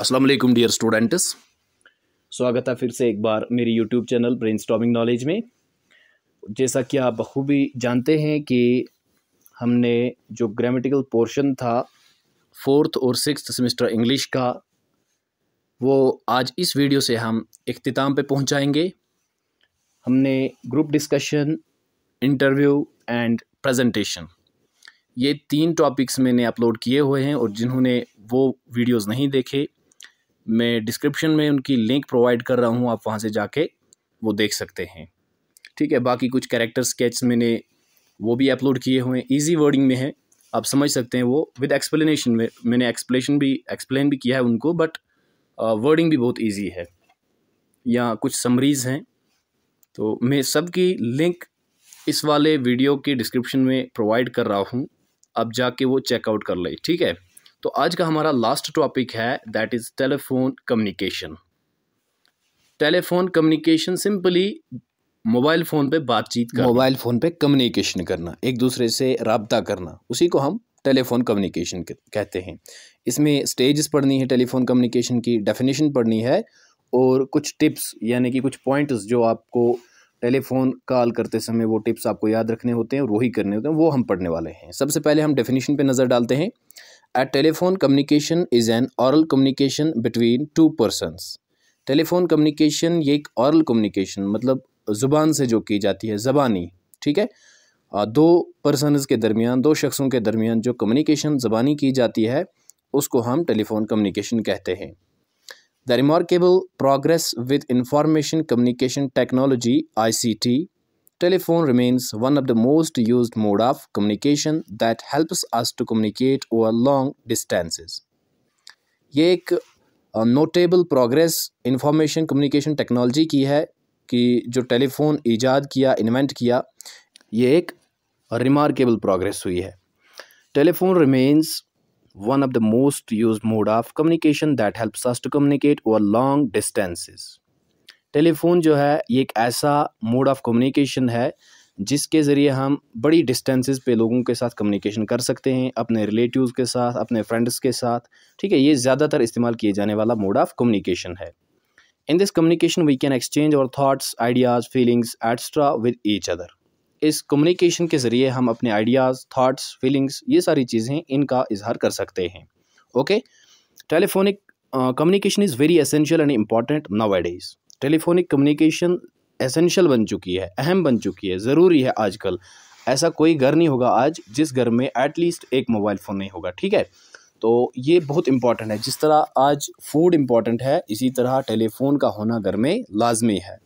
अस्सलाम वालेकुम dear students स्वागत है फिर से एक बार मेरी यूट्यूब चैनल ब्रेन नॉलेज में जैसा कि आप बखूबी जानते हैं कि हमने जो ग्रामेटिकल पोर्शन था फोर्थ और सिक्स सेमेस्टर इंग्लिश का वो आज इस वीडियो से हम अख्ताम पे पहुंचाएंगे हमने group discussion interview and presentation ये तीन टॉपिक्स मैंने अपलोड किए हुए हैं और जिन्होंने वो वीडियोस नहीं देखे मैं डिस्क्रिप्शन में उनकी लिंक प्रोवाइड कर रहा हूँ आप वहाँ से जाके वो देख सकते हैं ठीक है बाकी कुछ कैरेक्टर स्केच मैंने वो भी अपलोड किए हुए हैं ईजी वर्डिंग में है आप समझ सकते हैं वो विद एक्सप्लेनेशन में मैंने एक्सप्लेशन भी एक्सप्लेन भी किया है उनको बट वर्डिंग भी बहुत ईजी है या कुछ समरीज़ हैं तो मैं सबकी लिंक इस वाले वीडियो के डिस्क्रिप्शन में प्रोवाइड कर रहा हूँ आप जाके वो चेकआउट कर ले ठीक है तो आज का हमारा लास्ट टॉपिक है that is telephone communication telephone communication simply mobile phone पे बातचीत करना मोबाइल फ़ोन पे कम्युनिकेशन करना एक दूसरे से रबता करना उसी को हम टेलीफोन कम्युनिकेशन कहते हैं इसमें स्टेजेस पढ़नी है टेलीफोन कम्युनिकेशन की डेफिनेशन पढ़नी है और कुछ टिप्स यानी कि कुछ पॉइंट्स जो आपको टेलीफोन कॉल करते समय वो टिप्स आपको याद रखने होते हैं और वही करने होते हैं वो हम पढ़ने वाले हैं सबसे पहले हम डेफिनेशन पे नज़र डालते हैं a telephone communication is an aural communication between two persons. Telephone communication ये एक औरल कम्युनिकेशन मतलब ज़ुबान से जो की जाती है ज़बानी ठीक है दो पर्सनस के दरमियान दो शख्सों के दरमियान जो कम्युनिकेशन ज़बानी की जाती है उसको हम टेलीफोन कम्युनिकेशन कहते हैं the remarkable progress with information communication technology I C T telephone remains one of the most used mode of communication that helps us to communicate over long distances ये एक notable progress information communication technology की है कि जो telephone ईजाद किया invent किया ये एक रिमार्केबल प्रोग्रेस हुई है telephone remains one of the most used mode of communication that helps us to communicate over long distances. Telephone जो है ये एक ऐसा मोड ऑफ कम्युनिकेशन है जिसके ज़रिए हम बड़ी डिस्टेंसेस पे लोगों के साथ कम्युनिकेशन कर सकते हैं अपने रिलेटिव्स के साथ अपने फ्रेंड्स के साथ ठीक है ये ज़्यादातर इस्तेमाल किए जाने वाला मोड ऑफ कम्युनिकेशन है in this communication we can exchange our thoughts ideas feelings etcetera with each other इस कम्युनिकेशन के ज़रिए हम अपने आइडियाज़ थाट्स फीलिंग्स ये सारी चीज़ें इनका इजहार कर सकते हैं okay telephonic communication is very essential and important nowadays telephonic communication essential बन चुकी है अहम बन चुकी है ज़रूरी है आजकल ऐसा कोई घर नहीं होगा आज जिस घर में एटलीस्ट एक मोबाइल फ़ोन नहीं होगा ठीक है तो ये बहुत इंपॉर्टेंट है जिस तरह आज फूड इंपॉर्टेंट है इसी तरह टेलीफोन का होना घर में लाजमी है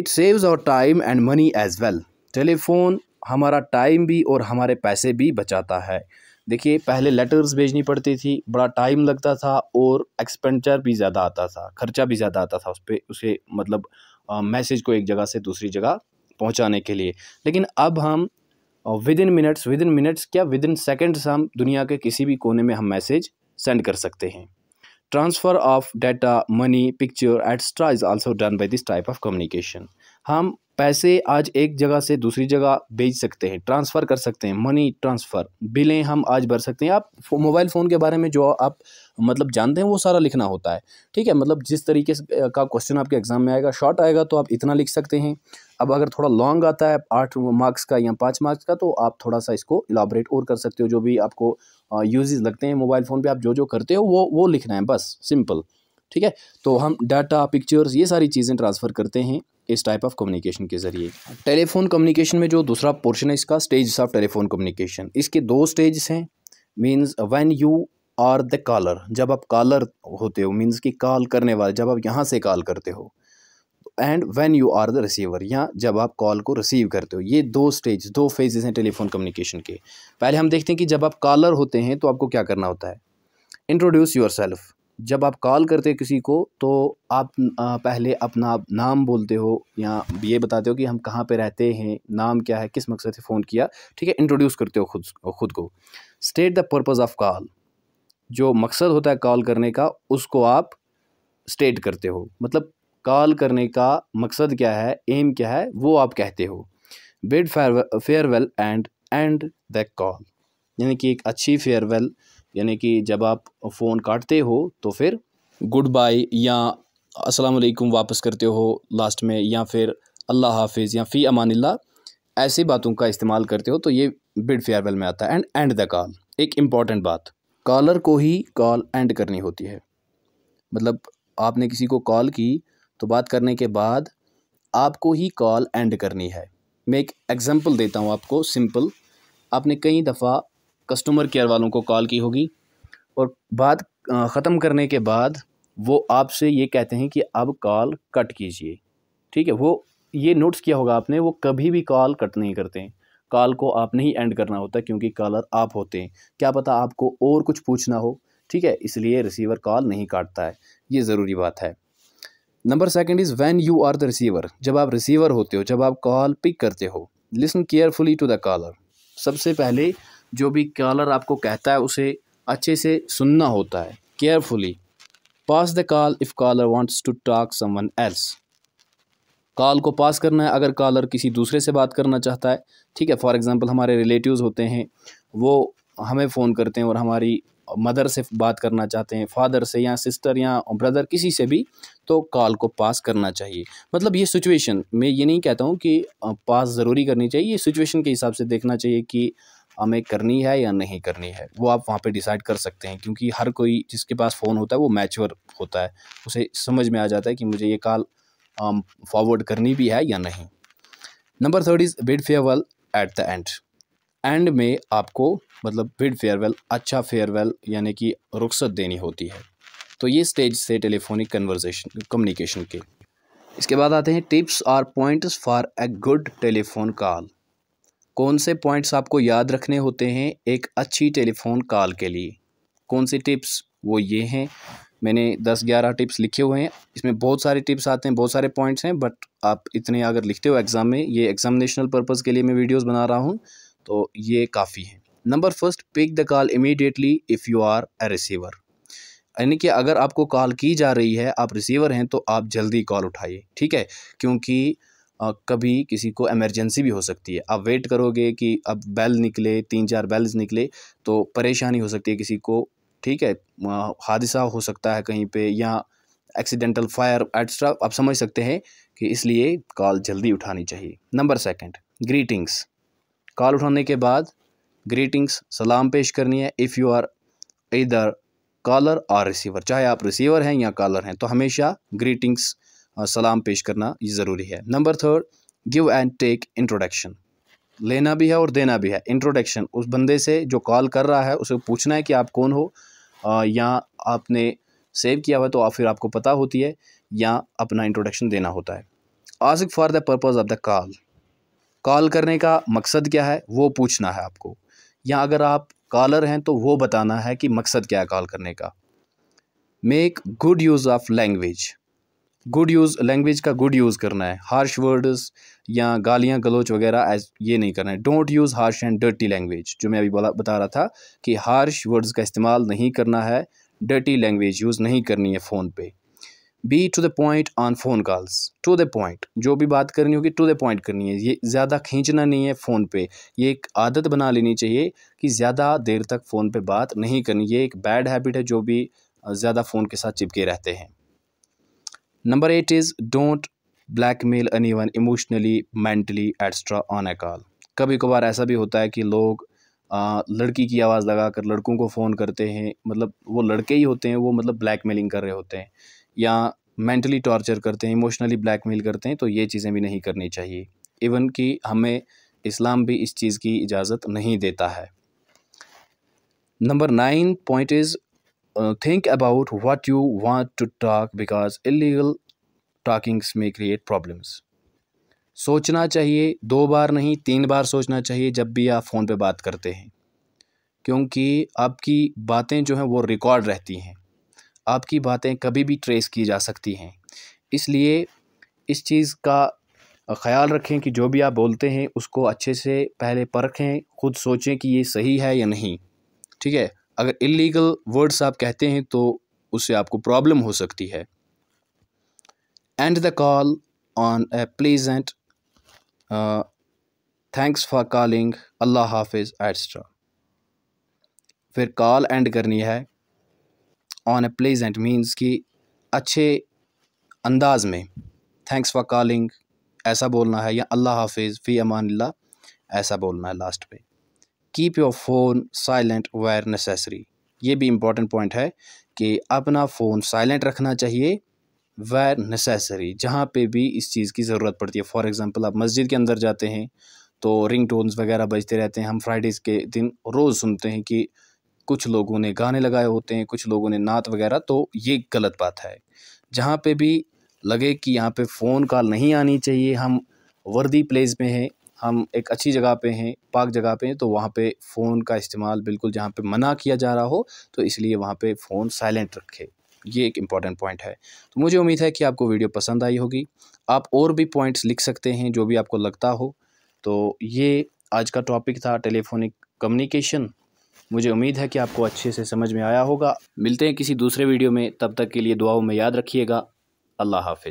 it saves our time and money as well telephone हमारा टाइम भी और हमारे पैसे भी बचाता है देखिए पहले लेटर्स भेजनी पड़ती थी बड़ा टाइम लगता था और एक्सपेंडिचर भी ज़्यादा आता था खर्चा भी ज़्यादा आता था उस पर उसे मतलब मैसेज को एक जगह से दूसरी जगह पहुंचाने के लिए लेकिन अब हम within minutes within minutes क्या विद इन सेकेंड्स हम दुनिया के किसी भी कोने में हम मैसेज सेंड कर सकते हैं transfer of data money picture etcetera is also done by this type of communication हम पैसे आज एक जगह से दूसरी जगह भेज सकते हैं ट्रांसफ़र कर सकते हैं मनी ट्रांसफ़र बिलें हम आज भर सकते हैं आप मोबाइल फ़ोन के बारे में जो आप मतलब जानते हैं वो सारा लिखना होता है ठीक है मतलब जिस तरीके का क्वेश्चन आपके एग्ज़ाम में आएगा शॉर्ट आएगा तो आप इतना लिख सकते हैं अब अगर थोड़ा लॉन्ग आता है आठ मार्क्स का या पाँच मार्क्स का तो आप थोड़ा सा इसको इलाबरेट और कर सकते हो जो भी आपको यूजेज लगते हैं मोबाइल फ़ोन पर आप जो जो करते हो वो वो लिखना है बस सिंपल ठीक है तो हम डाटा पिक्चर्स ये सारी चीज़ें ट्रांसफ़र करते हैं इस टाइप ऑफ कम्युनिकेशन के ज़रिए टेलीफोन कम्युनिकेशन में जो दूसरा पोर्शन है इसका स्टेज ऑफ टेलीफोन कम्युनिकेशन इसके दो स्टेज हैं means when you are the caller जब आप कॉलर होते हो मीन्स कि कॉल करने वाले जब आप यहाँ से कॉल करते हो and when you are the receiver या जब आप कॉल को रिसीव करते हो ये दो स्टेज दो फेजेस हैं टेलीफोन कम्युनिकेशन के पहले हम देखते हैं कि जब आप कॉलर होते हैं तो आपको क्या करना होता है इंट्रोड्यूस योर सेल्फ़ जब आप कॉल करते किसी को तो आप पहले अपना नाम बोलते हो या ये बताते हो कि हम कहाँ पे रहते हैं नाम क्या है किस मकसद से फ़ोन किया ठीक है इंट्रोड्यूस करते हो खुद खुद को state the purpose of call जो मकसद होता है कॉल करने का उसको आप स्टेट करते हो मतलब कॉल करने का मकसद क्या है एम क्या है वो आप कहते हो bid farewell and end the call यानी कि एक अच्छी फेयरवेल यानी कि जब आप फ़ोन काटते हो तो फिर गुड बाय या अस्सलाम वालेकुम वापस करते हो लास्ट में या फिर अल्लाह हाफिज़ या फ़ी अमानिल्ला ऐसी बातों का इस्तेमाल करते हो तो ये बिड फेयरवेल में आता है एंड एंड द कॉल एक इम्पॉर्टेंट बात कॉलर को ही कॉल एंड करनी होती है मतलब आपने किसी को कॉल की तो बात करने के बाद आपको ही कॉल एंड करनी है मैं एक एग्ज़ाम्पल देता हूँ आपको सिंपल आपने कई दफ़ा कस्टमर केयर वालों को कॉल की होगी और बात ख़त्म करने के बाद वो आपसे ये कहते हैं कि अब कॉल कट कीजिए ठीक है वो ये नोट्स किया होगा आपने वो कभी भी कॉल कट नहीं करते हैं कॉल को आप नहीं एंड करना होता है क्योंकि कॉलर आप होते हैं क्या पता आपको और कुछ पूछना हो ठीक है इसलिए रिसीवर कॉल नहीं काटता है ये ज़रूरी बात है number second is when you are the receiver जब आप रिसीवर होते हो जब आप कॉल पिक करते हो listen carefully to the caller सबसे पहले जो भी कॉलर आपको कहता है उसे अच्छे से सुनना होता है carefully pass the call if caller wants to talk someone else call को पास करना है अगर कॉलर किसी दूसरे से बात करना चाहता है ठीक है फॉर एग्ज़ाम्पल हमारे रिलेटिव्स होते हैं वो हमें फ़ोन करते हैं और हमारी मदर से बात करना चाहते हैं फादर से या सिस्टर या ब्रदर किसी से भी तो कॉल को पास करना चाहिए मतलब ये सिचुएशन मैं ये नहीं कहता हूँ कि पास ज़रूरी करनी चाहिए ये सिचुएशन के हिसाब से देखना चाहिए कि हमें करनी है या नहीं करनी है वो आप वहाँ पे डिसाइड कर सकते हैं क्योंकि हर कोई जिसके पास फ़ोन होता है वो मैच्योर होता है उसे समझ में आ जाता है कि मुझे ये कॉल फॉरवर्ड um, करनी भी है या नहीं number third is bid farewell at the end end में आपको मतलब बिड फेयरवेल अच्छा फेयरवेल यानी कि रुख्सत देनी होती है तो ये स्टेज से टेलीफोनिक कन्वर्जेशन कम्युनिकेशन के इसके बाद आते हैं tips or points for a good telephone call कौन से पॉइंट्स आपको याद रखने होते हैं एक अच्छी टेलीफ़ोन कॉल के लिए कौन सी टिप्स वो ये हैं मैंने दस ग्यारह टिप्स लिखे हुए हैं इसमें बहुत सारे टिप्स आते हैं बहुत सारे पॉइंट्स हैं बट आप इतने अगर लिखते हो एग्ज़ाम में ये एग्जामिनेशनल पर्पज़ के लिए मैं वीडियोस बना रहा हूँ तो ये काफ़ी है number first pick the call immediately if you are a receiver यानी कि अगर आपको कॉल की जा रही है आप रिसीवर हैं तो आप जल्दी कॉल उठाइए ठीक है क्योंकि कभी किसी को एमरजेंसी भी हो सकती है आप वेट करोगे कि अब बैल निकले तीन चार बैल्स निकले तो परेशानी हो सकती है किसी को ठीक है हादसा हो सकता है कहीं पे या एक्सीडेंटल फायर एट्सट्रा आप समझ सकते हैं कि इसलिए कॉल जल्दी उठानी चाहिए नंबर सेकंड ग्रीटिंग्स कॉल उठाने के बाद ग्रीटिंग्स सलाम पेश करनी है if you are either caller और रिसीवर चाहे आप रिसीवर हैं या कॉलर हैं तो हमेशा ग्रीटिंग्स सलाम पेश करना ये ज़रूरी है number third give and take introduction लेना भी है और देना भी है इंट्रोडक्शन उस बंदे से जो कॉल कर रहा है उसे पूछना है कि आप कौन हो आ, या आपने सेव किया हुआ तो आप फिर आपको पता होती है या अपना इंट्रोडक्शन देना होता है ask for the purpose of the call call करने का मकसद क्या है वो पूछना है आपको या अगर आप कॉलर हैं तो वो बताना है कि मकसद क्या है कॉल करने का make good use of language good use language का गुड यूज़ करना है हार्श वर्ड्स या गालियाँ गलोच वगैरह ये नहीं करना है don't use harsh and dirty language जो मैं अभी बोला बता रहा था कि हार्श वर्ड्स का इस्तेमाल नहीं करना है डर्टी लैंग्वेज यूज़ नहीं करनी है फ़ोन पे be to the point on phone calls to the point जो भी बात करनी होगी टू द पॉइंट करनी है ये ज़्यादा खींचना नहीं है फ़ोन पे ये एक आदत बना लेनी चाहिए कि ज़्यादा देर तक फ़ोन पे बात नहीं करनी ये एक बैड हैबिट है जो भी ज़्यादा फ़ोन के साथ चिपके रहते हैं is don't blackmail anyone emotionally mentally etc. On a call कभी कभार ऐसा भी होता है कि लोग आ, लड़की की आवाज़ लगा कर लड़कों को फ़ोन करते हैं मतलब वो लड़के ही होते हैं वो मतलब ब्लैकमेलिंग कर रहे होते हैं या मेंटली टॉर्चर करते हैं इमोशनली ब्लैकमेल करते हैं तो ये चीज़ें भी नहीं करनी चाहिए इवन कि हमें इस्लाम भी इस चीज़ की इजाज़त नहीं देता है number nine point is uh, think about what you want to talk because illegal talkings में create problems सोचना चाहिए दो बार नहीं तीन बार सोचना चाहिए जब भी आप फ़ोन पे बात करते हैं क्योंकि आपकी बातें जो हैं वो रिकॉर्ड रहती हैं आपकी बातें कभी भी ट्रेस की जा सकती हैं इसलिए इस चीज़ का ख्याल रखें कि जो भी आप बोलते हैं उसको अच्छे से पहले परखें खुद सोचें कि ये सही है या नहीं ठीक है अगर इलीगल वर्ड्स आप कहते हैं तो उससे आपको प्रॉब्लम हो सकती है end the call on a pleasant thanks for calling अल्लाह हाफिज़ एट्सट्रा फिर कॉल एंड करनी है ऑन ए प्लेजेंट मीन्स कि अच्छे अंदाज में थैंक्स फॉर कॉलिंग ऐसा बोलना है या अल्लाह हाफिज़ फ़ी अमान ऐसा बोलना है लास्ट पे keep your phone silent where necessary ये भी इम्पॉर्टेंट पॉइंट है कि अपना फ़ोन साइलेंट रखना चाहिए वेयर नेसेसरी जहाँ पे भी इस चीज़ की ज़रूरत पड़ती है फॉर एग्ज़ाम्पल आप मस्जिद के अंदर जाते हैं तो रिंग टोन्स वगैरह बजते रहते हैं हम फ्राइडेज़ के दिन रोज़ सुनते हैं कि कुछ लोगों ने गाने लगाए होते हैं कुछ लोगों ने नात वगैरह तो ये गलत बात है जहाँ पे भी लगे कि यहाँ पे फ़ोन कॉल नहीं आनी चाहिए हम वर्दी प्लेस में हैं हम एक अच्छी जगह पे हैं पाक जगह पे हैं तो वहाँ पे फ़ोन का इस्तेमाल बिल्कुल जहाँ पे मना किया जा रहा हो तो इसलिए वहाँ पे फ़ोन साइलेंट रखें ये एक इम्पॉर्टेंट पॉइंट है तो मुझे उम्मीद है कि आपको वीडियो पसंद आई होगी आप और भी पॉइंट्स लिख सकते हैं जो भी आपको लगता हो तो ये आज का टॉपिक था टेलीफोनिक कम्युनिकेशन मुझे उम्मीद है कि आपको अच्छे से समझ में आया होगा मिलते हैं किसी दूसरे वीडियो में तब तक के लिए दुआओं में याद रखिएगा अल्लाह हाफ़